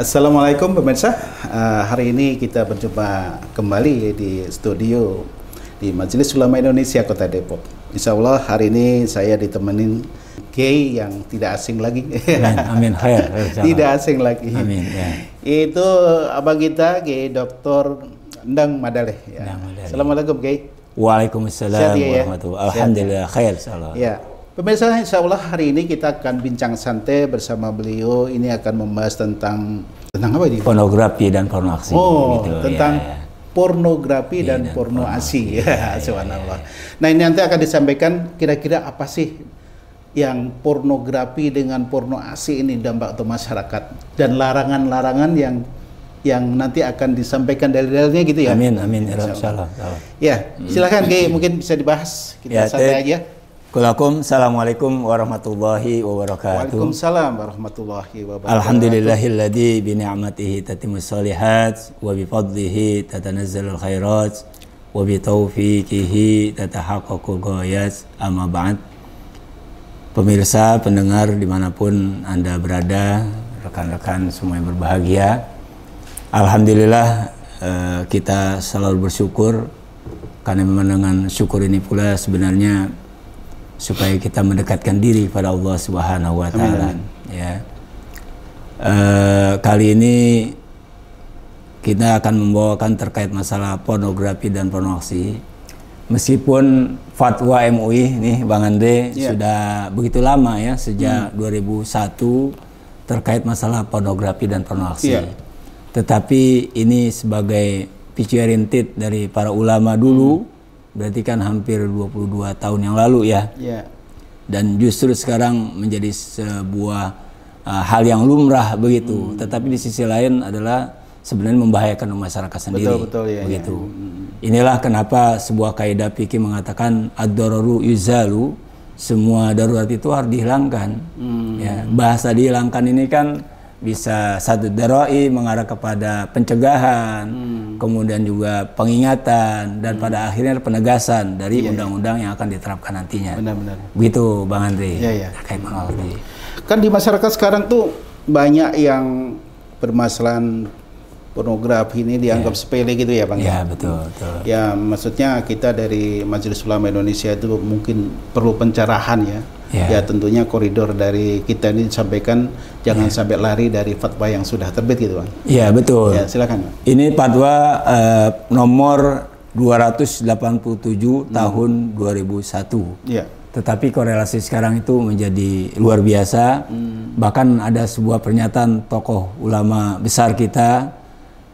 Assalamualaikum pemirsa. Uh, hari ini kita berjumpa kembali di studio di Majelis Ulama Indonesia Kota Depok. Insya Allah hari ini saya ditemenin Kiai yang tidak asing lagi. Amin. Amin. tidak asing lagi. Amin. Ya. Itu abang kita Kiai Dr. Endang Madaleh. Ya. Assalamualaikum Kiai. Waalaikumsalam ya, Alhamdulillah ya? khair. Ya. Pemirsa, insya Allah hari ini kita akan bincang santai bersama beliau. Ini akan membahas tentang tentang apa ini? Pornografi dan porno aksi. Oh, gitu, ya. tentang ya, ya. pornografi ya, dan, dan porno, aksi. Ya, ya, subhanallah. Iya. Nah ini nanti akan disampaikan kira-kira apa sih yang pornografi dengan porno aksi ini dampak untuk masyarakat dan larangan-larangan yang yang nanti akan disampaikan dari dalilnya gitu ya. Amin amin. Ya insyaallah. Ya, mm. silakan Ki mungkin bisa dibahas kita ya, santai aja. Kulakum, Assalamualaikum warahmatullahi wabarakatuh. Waalaikumsalam warahmatullahi wabarakatuh. Alhamdulillahilladzi bi ni'matihi tatimus salihat, wa bi fadlihi tatanazzalul khairat wa bi taufiqihi amma ba'd. Pemirsa, pendengar dimanapun Anda berada, rekan-rekan semua yang berbahagia. Alhamdulillah eh, kita selalu bersyukur karena memang dengan syukur ini pula sebenarnya supaya kita mendekatkan diri pada Allah Subhanahu wa taala ya. Uh, kali ini kita akan membawakan terkait masalah pornografi dan pornografi. Meskipun fatwa MUI nih Bang Andre yeah. sudah begitu lama ya sejak hmm. 2001 terkait masalah pornografi dan pornografi. Yeah. Tetapi ini sebagai picu dari para ulama dulu hmm berarti kan hampir 22 tahun yang lalu ya. ya. Dan justru sekarang menjadi sebuah uh, hal yang lumrah begitu. Hmm. Tetapi di sisi lain adalah sebenarnya membahayakan masyarakat sendiri. Betul betul ya. ya. Begitu. Ya. Inilah kenapa sebuah kaidah fikih mengatakan ad-dararu yuzalu, semua darurat itu harus dihilangkan. Hmm. Ya, bahasa dihilangkan ini kan bisa satu deroi mengarah kepada pencegahan, hmm. kemudian juga pengingatan dan hmm. pada akhirnya penegasan dari iya, iya. undang-undang yeah, yang akan diterapkan nantinya. Benar-benar. Begitu, Bang Andri. Iya, iya. Terkait Kan di masyarakat sekarang tuh banyak yang permasalahan pornografi ini dianggap yeah. sepele gitu ya Bang? Ya, betul, betul. Ya, maksudnya kita dari Majelis Ulama Indonesia itu mungkin perlu pencerahan ya. Yeah. Ya tentunya koridor dari kita ini sampaikan jangan yeah. sampai lari dari fatwa yang sudah terbit gitu Bang. Iya, yeah, betul. Ya, silakan. Ini fatwa uh, nomor 287 hmm. tahun 2001. Iya. Yeah tetapi korelasi sekarang itu menjadi luar biasa. Hmm. Bahkan ada sebuah pernyataan tokoh ulama besar kita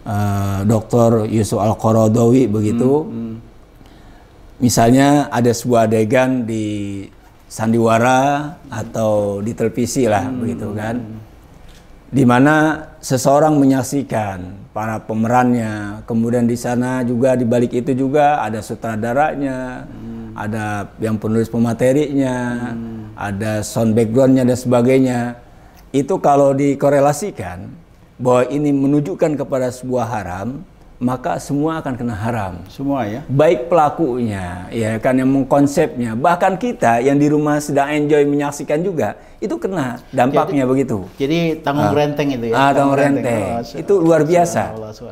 uh, eh, Dr. Yusuf Al-Qaradawi begitu. Hmm, hmm. Misalnya ada sebuah adegan di sandiwara atau di televisi lah hmm. begitu hmm, kan. Hmm. Di mana seseorang menyaksikan para pemerannya, kemudian di sana juga di balik itu juga ada sutradaranya, hmm. ada yang penulis pematerinya, hmm. ada sound backgroundnya dan sebagainya. Itu kalau dikorelasikan bahwa ini menunjukkan kepada sebuah haram, maka semua akan kena haram. Semua ya. Baik pelakunya, ya kan yang mengkonsepnya, bahkan kita yang di rumah sedang enjoy menyaksikan juga, itu kena dampaknya jadi, begitu. Jadi tanggung ah. renteng itu ya. Ah, tanggung, tanggung renteng. renteng. Itu luar biasa.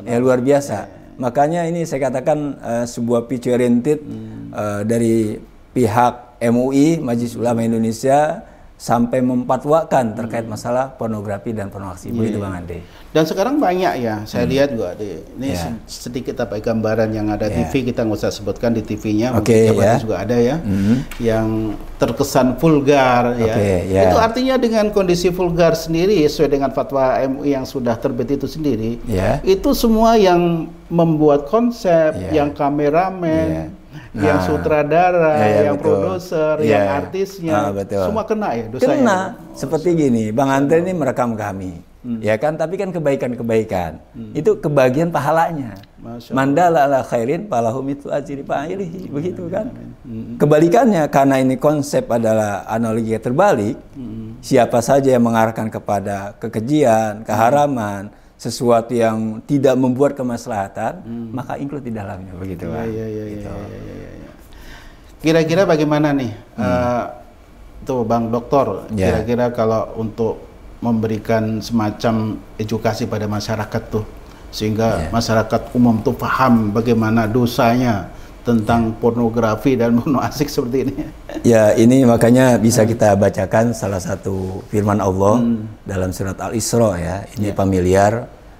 Ya luar biasa. Ya, ya. Makanya ini saya katakan uh, sebuah picture rented hmm. uh, dari pihak MUI, Majelis Ulama Indonesia sampai memfatwakan hmm. terkait masalah pornografi dan pornografi yeah. begitu iya. bang Ade. Dan sekarang banyak ya saya hmm. lihat juga Ade. Ini yeah. Iya. sedikit apa ya, gambaran yang ada yeah. TV kita nggak usah sebutkan di TV-nya okay, mungkin yeah. juga ada ya mm. yang terkesan vulgar ya. yeah. Itu artinya dengan kondisi vulgar sendiri sesuai dengan fatwa MUI yang sudah terbit itu sendiri. Yeah. Itu semua yang membuat konsep, yeah. yang kameramen, yeah nah, yang sutradara, ya, ya, yang produser, ya, yang artisnya, ah, betul. semua kena ya dosanya. Kena. Oh, Seperti gini, Bang Andre ini merekam kami. Hmm. Ya kan, tapi kan kebaikan-kebaikan. Hmm. Itu kebagian pahalanya. Mandala ala khairin palahum itu ajri Hmm. Begitu kan? Hmm. Kebalikannya karena ini konsep adalah analogi terbalik, hmm. siapa saja yang mengarahkan kepada kekejian, keharaman, hmm sesuatu yang tidak membuat kemaslahatan, hmm. maka include di dalamnya begitu Pak. Iya iya iya, gitu. iya iya iya iya Kira-kira bagaimana nih hmm. uh, tuh Bang Doktor yeah. kira-kira kalau untuk memberikan semacam edukasi pada masyarakat tuh sehingga yeah. masyarakat umum tuh paham bagaimana dosanya tentang pornografi dan porno asik seperti ini. Ya, ini makanya bisa hmm. kita bacakan salah satu firman Allah hmm. dalam surat Al-Isra ya. Ini ya. familiar,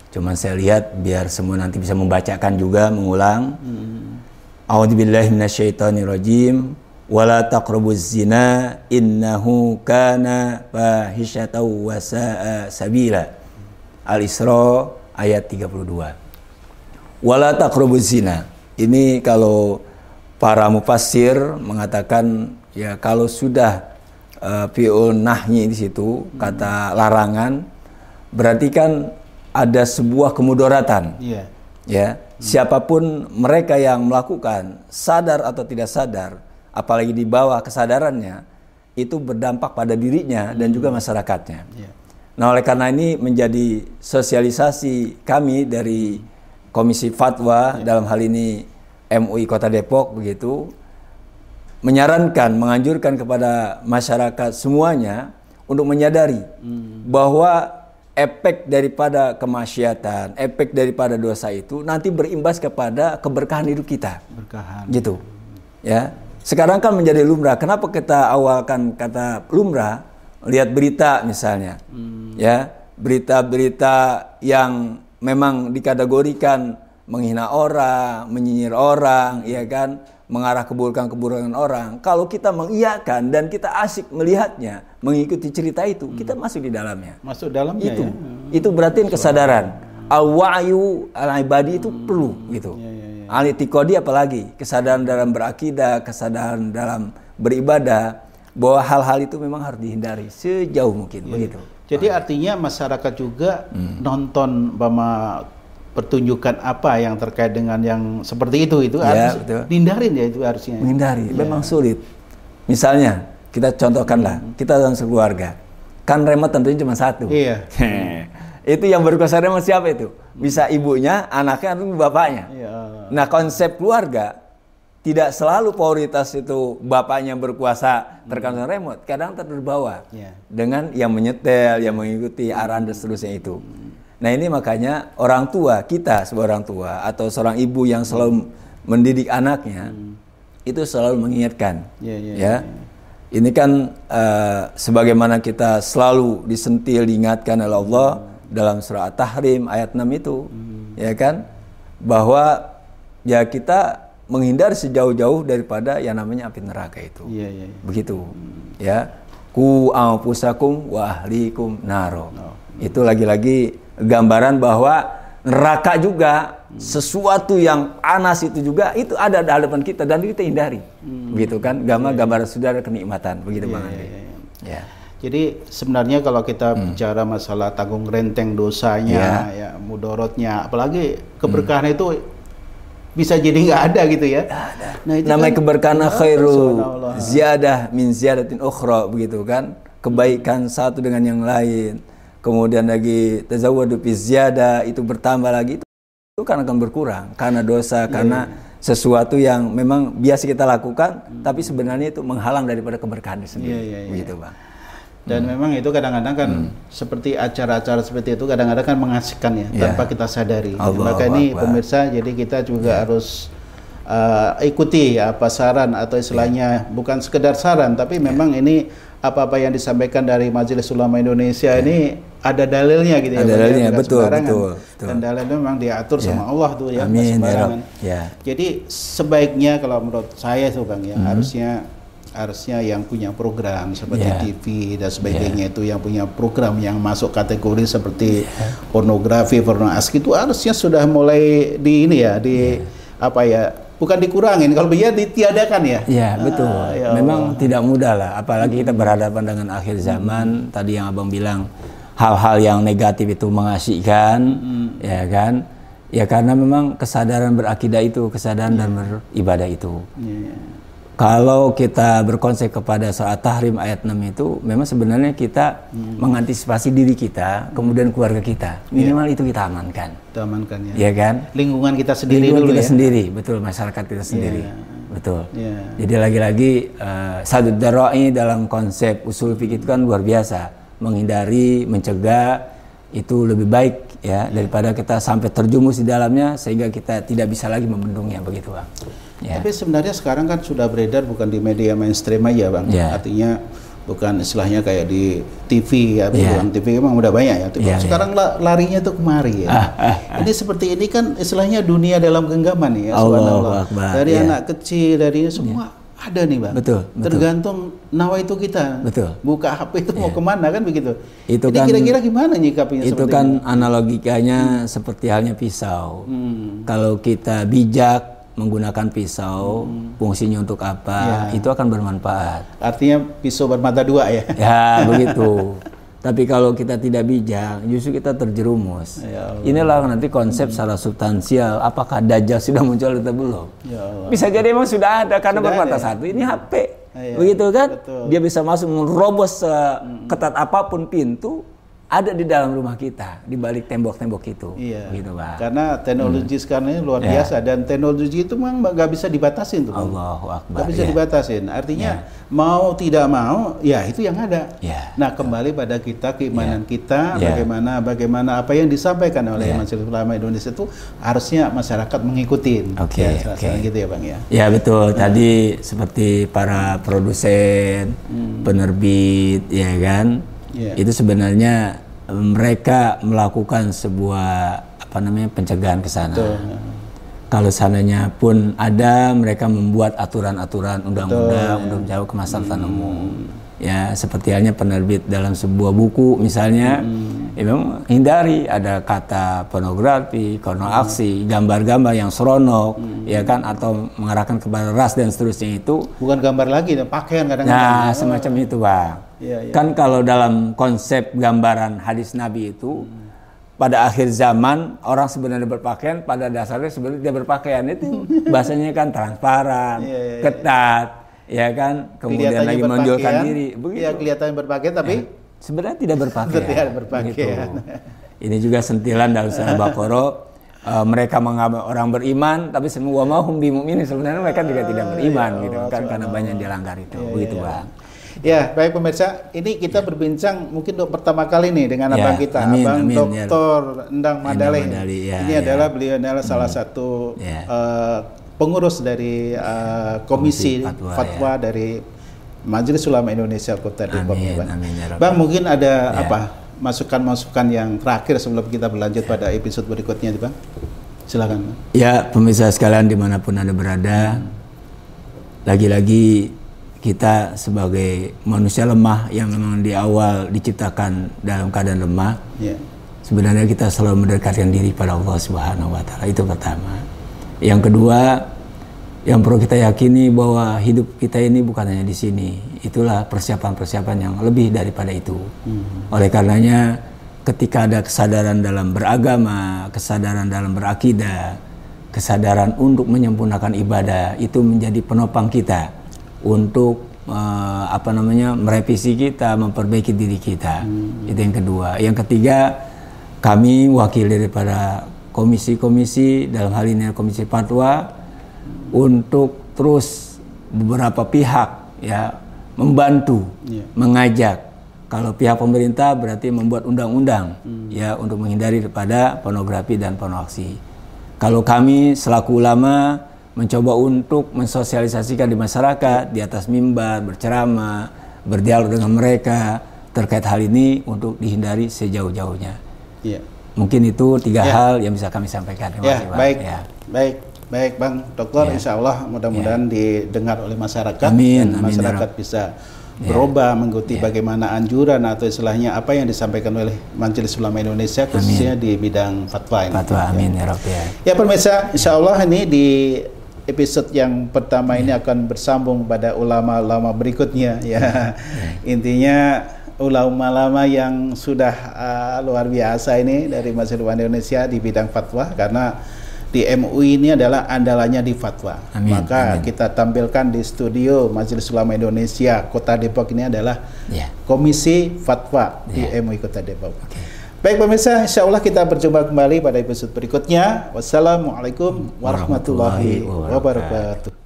cuman saya lihat biar semua nanti bisa membacakan juga mengulang. Hmm. A'udzubillahi minasyaitonirrajim. Wala taqrabuz zina innahu kana fahisyatan wa sa'a sabila. Al-Isra ayat 32. Wala taqrabuz zina ini kalau para mufasir mengatakan ya kalau sudah uh, eh, fi'ul di situ hmm. kata larangan berarti kan ada sebuah kemudaratan Yeah. Ya, hmm. siapapun mereka yang melakukan sadar atau tidak sadar, apalagi di bawah kesadarannya itu berdampak pada dirinya hmm. dan juga hmm. masyarakatnya. Yeah. Nah, oleh karena ini menjadi sosialisasi kami dari hmm Komisi Fatwa ya. dalam hal ini MUI Kota Depok begitu menyarankan menganjurkan kepada masyarakat semuanya untuk menyadari hmm. bahwa efek daripada kemaksiatan, efek daripada dosa itu nanti berimbas kepada keberkahan hidup kita. Berkahan. Gitu. Ya. Sekarang kan menjadi lumrah. Kenapa kita awalkan kata lumrah? Lihat berita misalnya. Hmm. Ya, berita-berita yang memang dikategorikan menghina orang, menyinyir orang, ya kan, mengarah keburukan-keburukan orang. Kalau kita mengiyakan dan kita asik melihatnya, mengikuti cerita itu, hmm. kita masuk di dalamnya. Masuk dalamnya itu. Ya? Hmm. Itu berarti kesadaran. Al-wa'yu al-ibadi itu hmm. perlu gitu. Ya, ya, ya. al apalagi, kesadaran dalam berakidah, kesadaran dalam beribadah, bahwa hal-hal itu memang harus dihindari sejauh mungkin ya. begitu. Jadi oh. artinya masyarakat juga hmm. nonton bama pertunjukan apa yang terkait dengan yang seperti itu itu ya, harus betul. dihindarin ya itu harusnya. Menghindari ya. memang sulit. Misalnya kita contohkanlah hmm. kita dalam sekeluarga kan remote tentunya cuma satu. Iya. itu yang berkuasa remote siapa itu? Bisa ibunya, anaknya, atau bapaknya. Iya. Nah konsep keluarga tidak selalu prioritas itu hmm. bapaknya berkuasa hmm. terkandung remote, kadang terbawa yeah. dengan yang menyetel, yang mengikuti hmm. arahan dan seterusnya itu. Nah ini makanya orang tua kita sebagai orang tua atau seorang ibu yang selalu mendidik anaknya hmm. itu selalu mengingatkan, yeah, yeah, ya. Yeah. Ya. Ya, ya. Ini kan uh, sebagaimana kita selalu disentil diingatkan oleh Allah hmm. dalam surah At-Tahrim ayat 6 itu, hmm. ya kan, bahwa ya kita menghindar sejauh-jauh daripada yang namanya api neraka itu. Iya, iya. iya. Begitu. Hmm. Ya. Ku ampusakum wa ahlikum naro. Oh. Itu lagi-lagi gambaran bahwa neraka juga hmm. sesuatu yang anas itu juga itu ada di hadapan kita dan kita hindari. Hmm. Begitu kan? Gambar-gambar iya, iya. saudara kenikmatan begitu yeah, Bang iya, Andi. Yeah, yeah. Ya. Jadi sebenarnya kalau kita hmm. bicara masalah tanggung renteng dosanya, yeah. ya mudorotnya, apalagi keberkahan hmm. itu bisa jadi nggak ada gitu ya. Ada. Nah, itu Namanya kan, keberkahan oh, khairu ziyadah min ziyadatin ukhra begitu kan. Kebaikan satu dengan yang lain. Kemudian lagi tazawwadu fi ziyadah itu bertambah lagi itu kan akan berkurang karena dosa, yeah. karena sesuatu yang memang biasa kita lakukan hmm. tapi sebenarnya itu menghalang daripada keberkahan itu sendiri. Yeah, yeah, yeah. Begitu, Bang dan hmm. memang itu kadang-kadang kan hmm. seperti acara-acara seperti itu kadang-kadang kan mengasihkan ya yeah. tanpa kita sadari Allah maka ini Allah. pemirsa jadi kita juga yeah. harus uh, ikuti apa saran atau istilahnya yeah. bukan sekedar saran tapi yeah. memang ini apa-apa yang disampaikan dari Majelis Ulama Indonesia yeah. ini ada dalilnya gitu ada ya. Ada ya, dalilnya ya, betul, betul betul. Dan dalilnya memang diatur yeah. sama Allah tuh ya Amin, ya sembarangan. Ya. Yeah. Jadi sebaiknya kalau menurut saya tuh Bang ya mm -hmm. harusnya harusnya yang punya program seperti yeah. TV dan iya. sebagainya yeah. itu yang punya program yang masuk kategori seperti yeah. pornografi, porno itu harusnya sudah mulai di ini ya di yeah. apa ya bukan dikurangin kalau begitu ditiadakan ya. Iya ah, betul. Ah, ya Memang tidak mudah lah apalagi kita hmm. berhadapan dengan akhir hmm. zaman hmm. tadi yang abang bilang hal-hal yang negatif itu mengasihkan hmm. ya kan. Ya karena memang kesadaran berakidah itu, kesadaran yeah. dan beribadah itu. Yeah kalau kita berkonsep kepada soal tahrim ayat 6 itu memang sebenarnya kita hmm. mengantisipasi diri kita kemudian keluarga kita iya. minimal yeah. itu kita amankan kita amankan ya iya kan lingkungan kita sendiri lingkungan dulu kita ya? sendiri betul masyarakat kita sendiri yeah. betul yeah. jadi lagi-lagi uh, sadud daroi dalam konsep usul fikih itu kan luar biasa menghindari mencegah itu lebih baik ya yeah. daripada kita sampai terjumus di dalamnya sehingga kita tidak bisa lagi membendungnya begitu bang Yeah. Tapi sebenarnya sekarang kan sudah beredar bukan di media mainstream aja bang. Yeah. Artinya bukan istilahnya kayak di TV ya, yeah. TV memang udah banyak ya. Yeah, ya. sekarang yeah. larinya tuh kemari ya. Ah, ah, ah, Ini seperti ini kan istilahnya dunia dalam genggaman ya. Allah, Allah. Dari yeah. anak kecil dari semua. Yeah ada nih bang. Betul. Tergantung nawa itu kita. Betul. Buka HP itu yeah. mau ya. kemana kan begitu. Itu Jadi kan kira-kira gimana nyikapinya? Itu kan ini? analogikanya hmm. seperti halnya pisau. Hmm. Kalau kita bijak menggunakan pisau, hmm. fungsinya untuk apa, ya. itu akan bermanfaat. Artinya pisau bermata dua ya? Ya, begitu. Tapi kalau kita tidak bijak, justru kita terjerumus. Ya Inilah nanti konsep hmm. secara substansial. Apakah dajjal sudah muncul atau belum? Ya Bisa jadi memang sudah ada karena sudah bermata ada. Ya? satu. Ini HP, ya. begitu kan? Betul. Dia bisa masuk merobos uh, ketat hmm. apapun pintu ada di dalam rumah kita di balik tembok-tembok itu iya. gitu pak karena teknologi hmm. sekarang ini luar yeah. biasa dan teknologi itu memang nggak bisa dibatasin tuh Allahu Akbar nggak bisa yeah. dibatasin artinya yeah. mau tidak mau ya itu yang ada yeah. nah kembali yeah. pada kita keimanan yeah. kita yeah. bagaimana bagaimana apa yang disampaikan oleh yeah. Majelis Ulama Indonesia itu harusnya masyarakat mengikuti oke okay. ya, okay. gitu ya bang ya ya betul Hmm. tadi seperti para produsen hmm. penerbit ya kan yeah. itu sebenarnya eh, mereka melakukan sebuah apa namanya pencegahan ke sana. Kalau sananya pun ada, mereka membuat aturan-aturan undang-undang untuk jauh kemasan masyarakat hmm. umum. Ya, seperti halnya penerbit dalam sebuah buku misalnya. Hmm ya memang hindari ada kata pornografi, porno aksi, gambar-gambar yang seronok, hmm. ya kan atau mengarahkan kepada ras dan seterusnya itu. Bukan gambar lagi, pakaian kadang-kadang. Nah, semacam ah. itu, Bang. Ya, ya. Kan kalau dalam konsep gambaran hadis Nabi itu hmm. pada akhir zaman orang sebenarnya berpakaian pada dasarnya sebenarnya dia berpakaian itu bahasanya kan transparan, yeah, yeah, iya. ketat, ya kan, kemudian lagi menonjolkan diri. Begitu. Ya, kelihatan berpakaian tapi eh sebenarnya tidak berpakaian. Tidak berpakaian. Gitu. Ini juga sentilan dalam surah Bakoro. Uh, eh, mereka menganggap orang beriman, tapi semua mau hum ini sebenarnya mereka juga ah, tidak ya beriman iya, gitu kan karena banyak yang dilanggar itu, Iya, begitu ya. bang. Ya baik pemirsa, ini kita ya. berbincang mungkin untuk pertama kali nih dengan ya, abang kita, amin, abang amin, ya. Doktor ya. Endang Madale. ya, ini ya. adalah beliau adalah hmm. salah satu ya. uh, pengurus dari uh, komisi, komisi fatwa, fatwa ya. dari Majelis Ulama Indonesia Kota Depok amin, ya Bang. Amin, ya Bang mungkin ada ya. apa masukan-masukan yang terakhir sebelum kita berlanjut ya. pada episode berikutnya Bang. Silakan. Ya pemirsa sekalian dimanapun anda berada, lagi-lagi kita sebagai manusia lemah yang memang di awal diciptakan dalam keadaan lemah. Ya. Sebenarnya kita selalu mendekatkan diri pada Allah Subhanahu wa taala itu pertama. Yang kedua, yang perlu kita yakini bahwa hidup kita ini bukan hanya di sini. Itulah persiapan-persiapan yang lebih daripada itu. Hmm. Oleh karenanya, ketika ada kesadaran dalam beragama, kesadaran dalam berakidah, kesadaran untuk menyempurnakan ibadah itu menjadi penopang kita untuk uh, apa namanya merevisi kita, memperbaiki diri kita. Hmm. Itu yang kedua. Yang ketiga, kami wakil daripada komisi-komisi dalam hal ini komisi fatwa untuk terus beberapa pihak ya membantu, ya. mengajak. Kalau pihak pemerintah berarti membuat undang-undang hmm. ya untuk menghindari daripada pornografi dan pornografi. Kalau kami selaku ulama mencoba untuk mensosialisasikan di masyarakat di atas mimbar, berceramah, berdialog dengan mereka terkait hal ini untuk dihindari sejauh-jauhnya. ya. Mungkin itu tiga ya. hal yang bisa kami sampaikan. Terima iya, kasih, Baik. Ya. baik. Baik Bang Dokter, ya. insya Allah mudah-mudahan ya. didengar oleh masyarakat. Amin. Dan ya masyarakat Amin, bisa ya. berubah mengikuti ya. bagaimana anjuran atau istilahnya apa yang disampaikan oleh Majelis Ulama Indonesia khususnya amin. di bidang fatwa. Ini. Fatwa, ya. amin ya Rabbi. Ya. ya pemirsa, insya Allah ini di episode yang pertama ya. ini akan bersambung pada ulama-ulama berikutnya. Ya, ya. intinya ulama-ulama yang sudah uh, luar biasa ini dari Majelis Ulama Indonesia di bidang fatwa karena di MUI ini adalah andalannya di fatwa. Amin, Maka amin. kita tampilkan di studio Majelis Ulama Indonesia Kota Depok ini adalah yeah. Komisi Fatwa yeah. di ya. MUI Kota Depok. Okay. Baik pemirsa, insya Allah kita berjumpa kembali pada episode berikutnya. Wassalamualaikum warahmatullahi wabarakatuh.